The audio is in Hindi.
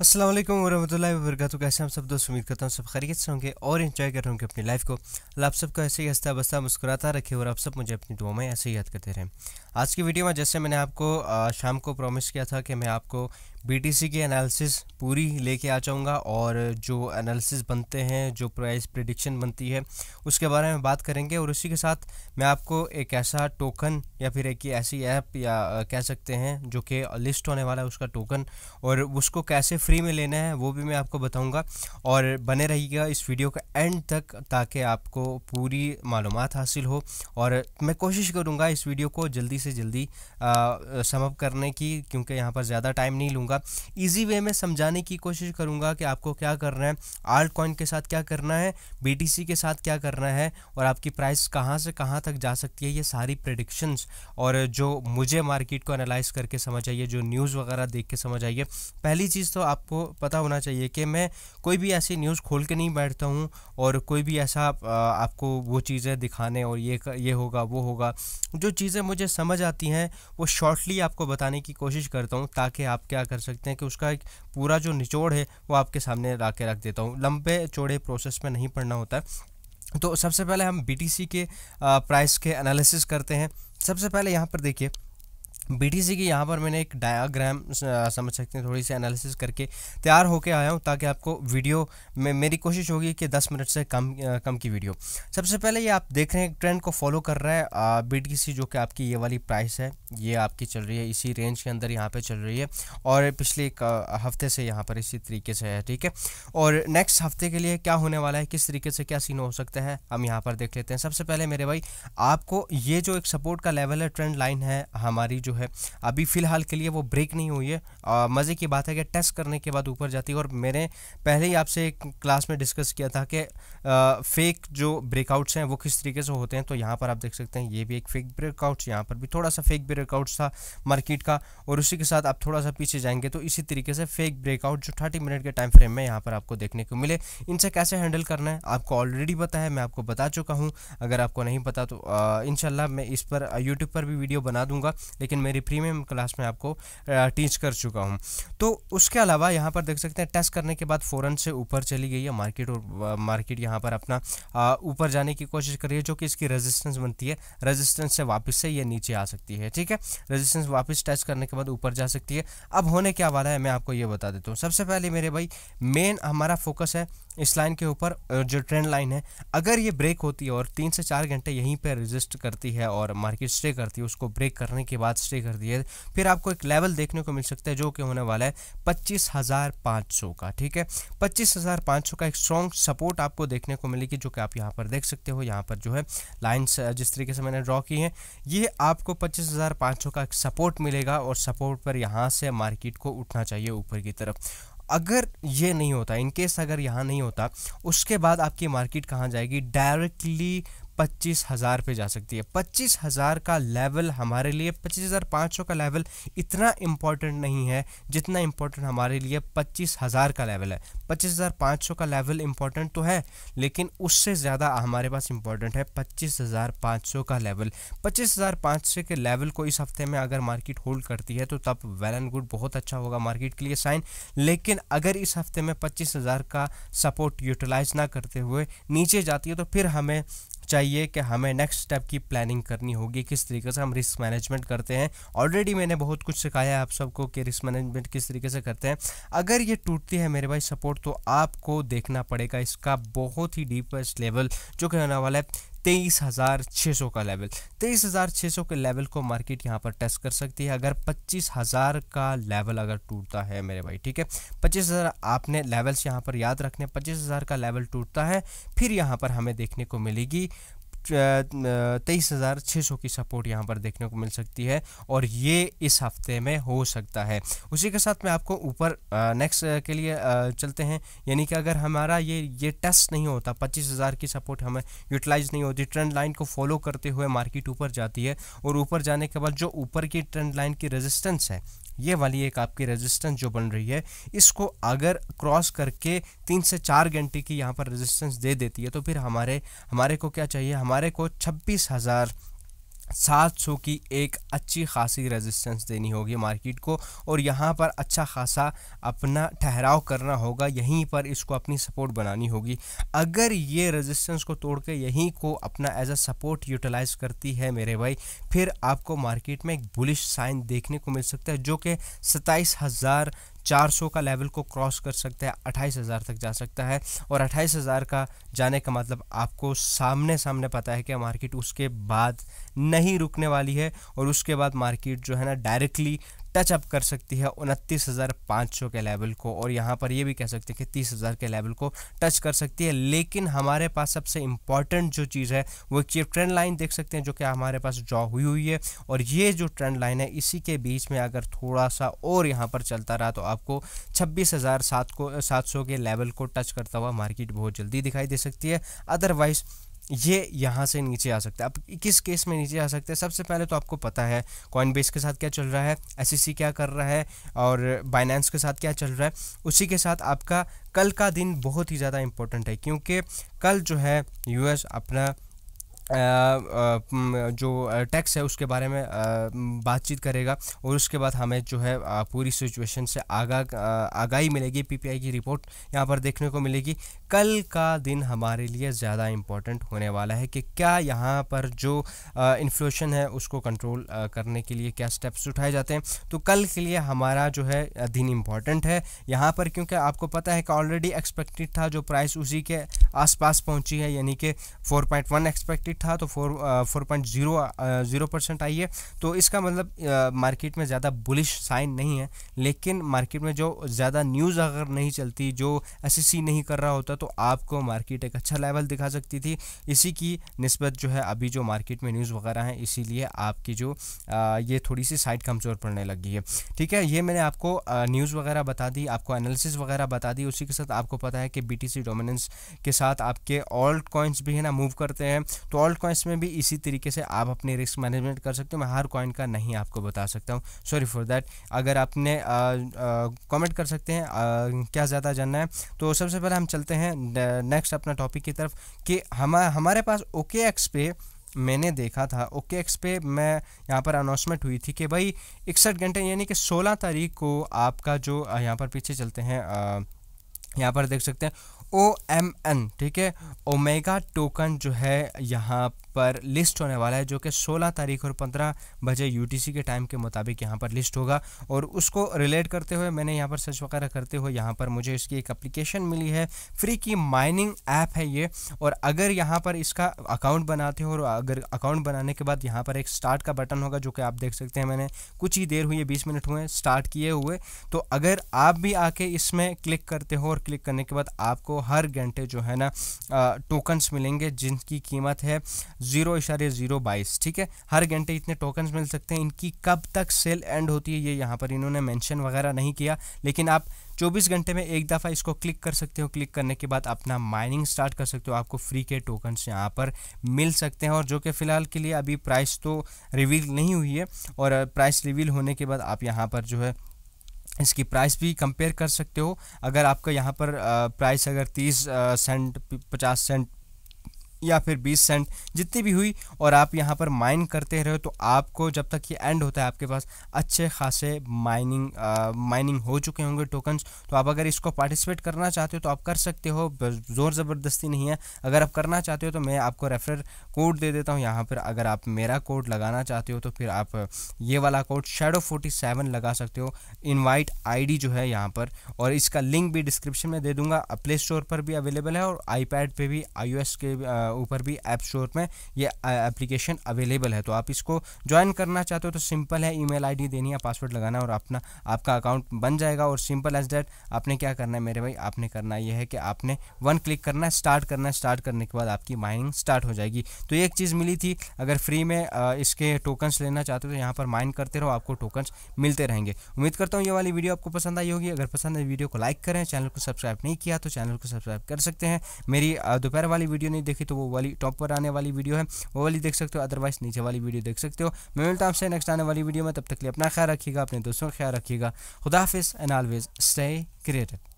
असलम वरहमल वर्क कैसे हम सब दोस्त उम्मीद करता हूँ सब खरीद से होंगे और इन्जॉय कर रहे होंगे अपनी लाइफ को आप सबको ऐसे ही हंसता बस्ता मुस्कुराता रखे और आप सब मुझे अपनी दुआ में ऐसे ही याद करते रहें आज की वीडियो में जैसे मैंने आपको शाम को प्रॉमिस किया था कि मैं आपको बीटीसी के एनालिसिस पूरी लेके आ जाऊँगा और जो एनालिसिस बनते हैं जो प्राइस प्रिडिक्शन बनती है उसके बारे में बात करेंगे और उसी के साथ मैं आपको एक ऐसा टोकन या फिर एक ऐसी ऐप या कह सकते हैं जो कि लिस्ट होने वाला है उसका टोकन और उसको कैसे फ्री में लेना है वो भी मैं आपको बताऊँगा और बने रहिएगा इस वीडियो का एंड तक ताकि आपको पूरी मालूम हासिल हो और मैं कोशिश करूँगा इस वीडियो को जल्दी से जल्दी समअप करने की क्योंकि यहाँ पर ज़्यादा टाइम नहीं लूँगा करूँगा ईजी वे में समझाने की कोशिश करूँगा कि आपको क्या करना है आर्ट कॉइन के साथ क्या करना है बी के साथ क्या करना है और आपकी प्राइस कहाँ से कहाँ तक जा सकती है ये सारी प्रडिक्शंस और जो मुझे मार्केट को एनालाइज करके समझ आइए जो न्यूज़ वगैरह देख के समझ आइए पहली चीज़ तो आपको पता होना चाहिए कि मैं कोई भी ऐसी न्यूज़ खोल के नहीं बैठता हूँ और कोई भी ऐसा आपको वो चीज़ें दिखाने और ये ये होगा वो होगा जो चीज़ें मुझे समझ आती हैं वो शॉर्टली आपको बताने की कोशिश करता हूँ ताकि आप क्या कर सकते हैं कि उसका एक पूरा जो निचोड़ है वो आपके सामने ला के रख देता हूँ लंबे चौड़े प्रोसेस में नहीं पढ़ना होता है तो सबसे पहले हम बी के प्राइस के एनालिसिस करते हैं सबसे पहले यहाँ पर देखिए बीटीसी की यहाँ पर मैंने एक डायाग्राम समझ सकते हैं थोड़ी सी एनालिसिस करके तैयार होके आया हूँ ताकि आपको वीडियो में मेरी कोशिश होगी कि 10 मिनट से कम कम की वीडियो सबसे पहले ये आप देख रहे हैं ट्रेंड को फॉलो कर रहा है बीटीसी जो कि आपकी ये वाली प्राइस है ये आपकी चल रही है इसी रेंज के अंदर यहाँ पर चल रही है और पिछले एक हफ्ते से यहाँ पर इसी तरीके से है ठीक है और नेक्स्ट हफ्ते के लिए क्या होने वाला है किस तरीके से क्या सीन हो सकता है हम यहाँ पर देख लेते हैं सबसे पहले मेरे भाई आपको ये जो एक सपोर्ट का लेवल है ट्रेंड लाइन है हमारी जो है अभी फ़िलहाल के लिए वो ब्रेक नहीं हुई है मज़े की बात है कि टेस्ट करने के बाद ऊपर जाती है और मैंने पहले ही आपसे एक क्लास में डिस्कस किया था कि फेक जो ब्रेकआउट्स हैं वो किस तरीके से होते हैं तो यहाँ पर आप देख सकते हैं ये भी एक फेक ब्रेकआउट्स यहाँ पर भी थोड़ा सा फेक ब्रेकआउट्स था मार्केट का और उसी के साथ आप थोड़ा सा पीछे जाएंगे तो इसी तरीके से फेक ब्रेकआउट जो थर्टी मिनट के टाइम फ्रेम में यहाँ पर आपको देखने को मिले इनसे कैसे हैंडल करना है आपको ऑलरेडी पता है मैं आपको बता चुका हूँ अगर आपको नहीं पता तो इनशाला मैं इस पर यूट्यूब पर भी वीडियो बना दूंगा लेकिन मेरी प्रीमियम क्लास में आपको टीच कर चुका हूँ तो उसके अलावा यहाँ पर देख सकते हैं टेस्ट करने के बाद फ़ौरन से ऊपर चली गई है मार्केट और मार्केट यहाँ पर अपना ऊपर जाने की कोशिश कर रही है जो कि इसकी रेजिस्टेंस बनती है रेजिस्टेंस से वापस से ये नीचे आ सकती है ठीक है रेजिस्टेंस वापस टेस्ट करने के बाद ऊपर जा सकती है अब होने क्या वाला है मैं आपको ये बता देता हूँ सबसे पहले मेरे भाई मेन हमारा फोकस है इस लाइन के ऊपर जो ट्रेंड लाइन है अगर ये ब्रेक होती है और तीन से चार घंटे यहीं पर रजिस्ट करती है और मार्केट स्टे करती है उसको ब्रेक करने के बाद स्टे ही कर दिए फिर आपको एक लेवल देखने को मिल सकता है जो कि होने वाला है पच्चीस का ठीक है पच्चीस का एक स्ट्रॉन्ग सपोर्ट आपको देखने को मिलेगी जो कि आप यहाँ पर देख सकते हो यहाँ पर जो है लाइन्स जिस तरीके से मैंने ड्रॉ की है ये आपको पच्चीस का एक सपोर्ट मिलेगा और सपोर्ट पर यहाँ से मार्केट को उठना चाहिए ऊपर की तरफ अगर ये नहीं होता इनकेस अगर यहाँ नहीं होता उसके बाद आपकी मार्केट कहाँ जाएगी डायरेक्टली पच्चीस हज़ार पे जा सकती है पच्चीस हज़ार का लेवल हमारे लिए पच्चीस हज़ार पाँच सौ का लेवल इतना इम्पॉर्टेंट नहीं है जितना इम्पॉर्टेंट हमारे लिए पच्चीस हज़ार का लेवल है पच्चीस हज़ार पाँच सौ का लेवल इम्पॉर्टेंट तो है लेकिन उससे ज़्यादा हमारे पास इम्पॉर्टेंट है पच्चीस हज़ार पाँच सौ का लेवल पच्चीस हज़ार पाँच सौ के लेवल को इस हफ्ते में अगर मार्केट होल्ड करती है तो तब वेल एंड गुड बहुत अच्छा होगा मार्केट के लिए साइन लेकिन अगर इस हफ्ते में पच्चीस हज़ार का सपोर्ट यूटिलाइज ना करते हुए नीचे जाती है तो फिर हमें चाहिए कि हमें नेक्स्ट स्टेप की प्लानिंग करनी होगी किस तरीके से हम रिस्क मैनेजमेंट करते हैं ऑलरेडी मैंने बहुत कुछ सिखाया है आप सबको कि रिस्क मैनेजमेंट किस तरीके से करते हैं अगर ये टूटती है मेरे भाई सपोर्ट तो आपको देखना पड़ेगा इसका बहुत ही डीपेस्ट लेवल जो कि होने वाला है तेईस हज़ार छः सौ का लेवल तेईस हज़ार छः सौ के लेवल को मार्केट यहाँ पर टेस्ट कर सकती है अगर पच्चीस हज़ार का लेवल अगर टूटता है मेरे भाई ठीक है पच्चीस हज़ार आपने लेवल्स यहाँ पर याद रखने पच्चीस हज़ार का लेवल टूटता है फिर यहाँ पर हमें देखने को मिलेगी तेईस हज़ार छः सौ की सपोर्ट यहाँ पर देखने को मिल सकती है और ये इस हफ्ते में हो सकता है उसी के साथ मैं आपको ऊपर नेक्स्ट के लिए चलते हैं यानी कि अगर हमारा ये ये टेस्ट नहीं होता पच्चीस हज़ार की सपोर्ट हमें यूटिलाइज नहीं होती ट्रेंड लाइन को फॉलो करते हुए मार्केट ऊपर जाती है और ऊपर जाने के बाद जो ऊपर की ट्रेंड लाइन की रेजिस्टेंस है ये वाली एक आपकी रेजिस्टेंस जो बन रही है इसको अगर क्रॉस करके तीन से चार घंटे की यहाँ पर रेजिस्टेंस दे देती है तो फिर हमारे हमारे को क्या चाहिए हमारे को छब्बीस हज़ार सात सौ की एक अच्छी खासी रेजिस्टेंस देनी होगी मार्केट को और यहाँ पर अच्छा खासा अपना ठहराव करना होगा यहीं पर इसको अपनी सपोर्ट बनानी होगी अगर ये रेजिस्टेंस को तोड़ के यहीं को अपना एज अ सपोर्ट यूटिलाइज करती है मेरे भाई फिर आपको मार्केट में एक बुलिश साइन देखने को मिल सकता है जो कि सत्ताईस हज़ार 400 का लेवल को क्रॉस कर सकता है 28,000 तक जा सकता है और 28,000 का जाने का मतलब आपको सामने सामने पता है कि मार्केट उसके बाद नहीं रुकने वाली है और उसके बाद मार्केट जो है ना डायरेक्टली टचअप कर सकती है उनतीस हज़ार पाँच सौ के लेवल को और यहाँ पर ये भी कह सकते हैं कि तीस हज़ार के लेवल को टच कर सकती है लेकिन हमारे पास सबसे इम्पॉर्टेंट जो चीज़ है वो एक ट्रेंड लाइन देख सकते हैं जो कि हमारे पास ड्रॉ हुई हुई है और ये जो ट्रेंड लाइन है इसी के बीच में अगर थोड़ा सा और यहाँ पर चलता रहा तो आपको छब्बीस हज़ार सात को सात सौ के लेवल को टच करता हुआ मार्केट बहुत जल्दी दिखाई दे सकती है अदरवाइज़ ये यहाँ से नीचे आ सकता है अब किस केस में नीचे आ सकते हैं सबसे पहले तो आपको पता है कॉइन बेस के साथ क्या चल रहा है एस e क्या कर रहा है और बाइनेंस के साथ क्या चल रहा है उसी के साथ आपका कल का दिन बहुत ही ज़्यादा इम्पोर्टेंट है क्योंकि कल जो है यूएस अपना जो टैक्स है उसके बारे में बातचीत करेगा और उसके बाद हमें जो है पूरी सिचुएशन से आगा आगाही मिलेगी पीपीआई की रिपोर्ट यहाँ पर देखने को मिलेगी कल का दिन हमारे लिए ज़्यादा इम्पोर्टेंट होने वाला है कि क्या यहाँ पर जो इन्फ्लेशन है उसको कंट्रोल करने के लिए क्या स्टेप्स उठाए जाते हैं तो कल के लिए हमारा जो है दिन इम्पॉर्टेंट है यहाँ पर क्योंकि आपको पता है कि ऑलरेडी एक्सपेक्टेड था जो प्राइस उसी के आसपास पहुँची है यानी कि फोर एक्सपेक्टेड एट था तो four four point zero zero percent आई है तो इसका मतलब मार्केट uh, में ज़्यादा बुलिश साइन नहीं है लेकिन मार्केट में जो ज़्यादा न्यूज़ अगर नहीं चलती जो एस e नहीं कर रहा होता तो आपको मार्केट एक अच्छा लेवल दिखा सकती थी इसी की नस्बत जो है अभी जो मार्केट में न्यूज़ वगैरह है इसीलिए आपकी जो आ, uh, ये थोड़ी सी साइड कमज़ोर पड़ने लगी है ठीक है ये मैंने आपको न्यूज़ uh, वगैरह बता दी आपको एनालिसिस वगैरह बता दी उसी के साथ आपको पता है कि बी डोमिनेंस के साथ आपके ऑल्ट कॉइन्स भी है ना मूव करते हैं तो ऑल्ट कॉइन्स में भी इसी तरीके से आप अपने रिस्क मैनेजमेंट कर सकते हो मैं हर कॉइन का नहीं आपको बता सकता हूँ सॉरी फॉर दैट अगर आपने कमेंट कर सकते हैं आ, क्या ज़्यादा जानना है तो सबसे पहले हम चलते हैं नेक्स्ट अपना टॉपिक की तरफ कि हम हमारे पास ओके एक्स पे मैंने देखा था ओके एक्स पे मैं यहाँ पर अनाउंसमेंट हुई थी कि भाई इकसठ घंटे यानी कि 16 तारीख को आपका जो यहाँ पर पीछे चलते हैं यहाँ पर देख सकते हैं ओ एम एन ठीक है ओमेगा टोकन जो है यहाँ पर लिस्ट होने वाला है जो कि 16 तारीख और 15 बजे यूटीसी के टाइम के मुताबिक यहाँ पर लिस्ट होगा और उसको रिलेट करते हुए मैंने यहाँ पर सर्च वगैरह करते हुए यहाँ पर मुझे इसकी एक अप्लीकेशन मिली है फ्री की माइनिंग ऐप है ये और अगर यहाँ पर इसका अकाउंट बनाते हो और अगर अकाउंट बनाने के बाद यहाँ पर एक स्टार्ट का बटन होगा जो कि आप देख सकते हैं मैंने कुछ ही देर हुई है बीस मिनट हुए स्टार्ट किए हुए तो अगर आप भी आके इसमें क्लिक करते हो और क्लिक करने के बाद आपको हर घंटे जो है ना टोकन्स मिलेंगे जिनकी कीमत है जीरो इशारे जीरो बाईस ठीक है हर घंटे इतने टोकन्स मिल सकते हैं इनकी कब तक सेल एंड होती है ये यहाँ पर इन्होंने मेंशन वगैरह नहीं किया लेकिन आप 24 घंटे में एक दफ़ा इसको क्लिक कर सकते हो क्लिक करने के बाद अपना माइनिंग स्टार्ट कर सकते हो आपको फ्री के टोकन्स यहाँ पर मिल सकते हैं और जो कि फ़िलहाल के लिए अभी प्राइस तो रिवील नहीं हुई है और प्राइस रिवील होने के बाद आप यहाँ पर जो है इसकी प्राइस भी कंपेयर कर सकते हो अगर आपका यहाँ पर प्राइस अगर तीस सेंट पचास सेंट या फिर 20 सेंट जितनी भी हुई और आप यहाँ पर माइन करते रहे हो तो आपको जब तक ये एंड होता है आपके पास अच्छे खासे माइनिंग माइनिंग हो चुके होंगे टोकन्स तो आप अगर इसको पार्टिसिपेट करना चाहते हो तो आप कर सकते हो ज़ोर ज़बरदस्ती नहीं है अगर आप करना चाहते हो तो मैं आपको रेफर कोड दे देता हूँ यहाँ पर अगर आप मेरा कोड लगाना चाहते हो तो फिर आप ये वाला कोड शेडो फोर्टी सेवन लगा सकते हो इन्वाइट आईडी जो है यहाँ पर और इसका लिंक भी डिस्क्रिप्शन में दे दूंगा प्ले स्टोर पर भी अवेलेबल है और आईपैड पे भी आईओएस के आ, ऊपर भी ऐप स्टोर में ये एप्लीकेशन अवेलेबल है तो आप इसको ज्वाइन करना चाहते हो तो सिंपल है ईमेल आईडी देनी है पासवर्ड लगाना और अपना आपका अकाउंट बन जाएगा और सिंपल एज डेट आपने क्या करना है मेरे भाई आपने करना यह है कि आपने वन क्लिक करना है स्टार्ट करना है स्टार्ट करने के बाद आपकी माइनिंग स्टार्ट हो जाएगी तो एक चीज़ मिली थी अगर फ्री में इसके टोकन्स लेना चाहते हो तो यहाँ पर माइन करते रहो आपको टोकन्स मिलते रहेंगे उम्मीद करता हूँ ये वाली वीडियो आपको पसंद आई होगी अगर पसंद है वीडियो को लाइक करें चैनल को सब्सक्राइब नहीं किया तो चैनल को सब्सक्राइब कर सकते हैं मेरी दोपहर वाली वीडियो नहीं देखी तो वो वाली टॉप पर आने वाली वीडियो है वो वाली देख सकते हो अदरवाइज नीचे वाली वीडियो देख सकते हो मैं मिलता हूँ आपसे नेक्स्ट आने वाली वीडियो में तब तक लिए अपना ख्याल रखिएगा अपने दोस्तों का ख्याल रखिएगा खुदाफिज एंड ऑलवेज स्टे क्रिएटेड